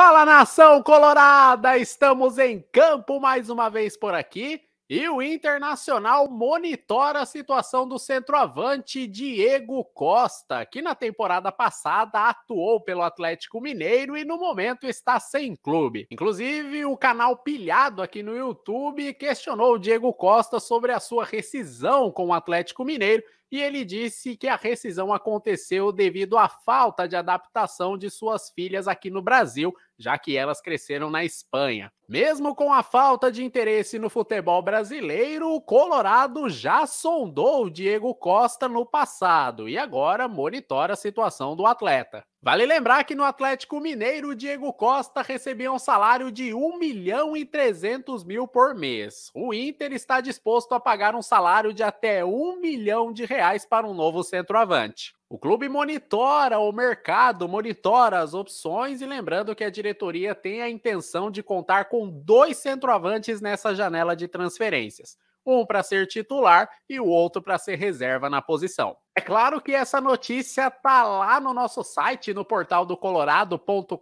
Fala nação colorada! Estamos em campo mais uma vez por aqui e o Internacional monitora a situação do centroavante Diego Costa, que na temporada passada atuou pelo Atlético Mineiro e no momento está sem clube. Inclusive, o canal Pilhado aqui no YouTube questionou o Diego Costa sobre a sua rescisão com o Atlético Mineiro e ele disse que a rescisão aconteceu devido à falta de adaptação de suas filhas aqui no Brasil, já que elas cresceram na Espanha. Mesmo com a falta de interesse no futebol brasileiro, o Colorado já sondou o Diego Costa no passado e agora monitora a situação do atleta. Vale lembrar que no Atlético Mineiro, Diego Costa recebia um salário de 1 milhão e 300 mil por mês. O Inter está disposto a pagar um salário de até 1 milhão de reais para um novo centroavante. O clube monitora o mercado, monitora as opções e lembrando que a diretoria tem a intenção de contar com dois centroavantes nessa janela de transferências. Um para ser titular e o outro para ser reserva na posição claro que essa notícia tá lá no nosso site, no portal do colorado.com.br,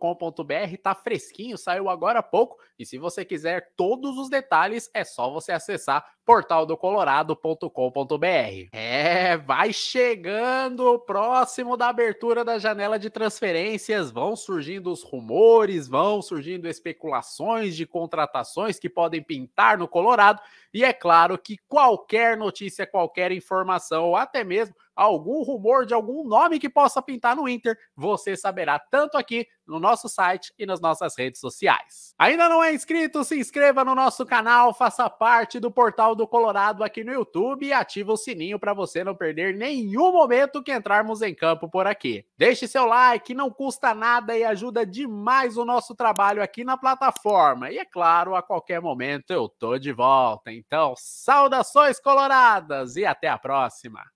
tá fresquinho, saiu agora há pouco. E se você quiser todos os detalhes, é só você acessar portaldocolorado.com.br. É, vai chegando próximo da abertura da janela de transferências, vão surgindo os rumores, vão surgindo especulações de contratações que podem pintar no Colorado, e é claro que qualquer notícia, qualquer informação, ou até mesmo algum rumor de algum nome que possa pintar no Inter, você saberá tanto aqui no nosso site e nas nossas redes sociais. Ainda não é inscrito? Se inscreva no nosso canal, faça parte do Portal do Colorado aqui no YouTube e ative o sininho para você não perder nenhum momento que entrarmos em campo por aqui. Deixe seu like, não custa nada e ajuda demais o nosso trabalho aqui na plataforma. E é claro, a qualquer momento eu tô de volta. Então, saudações coloradas e até a próxima.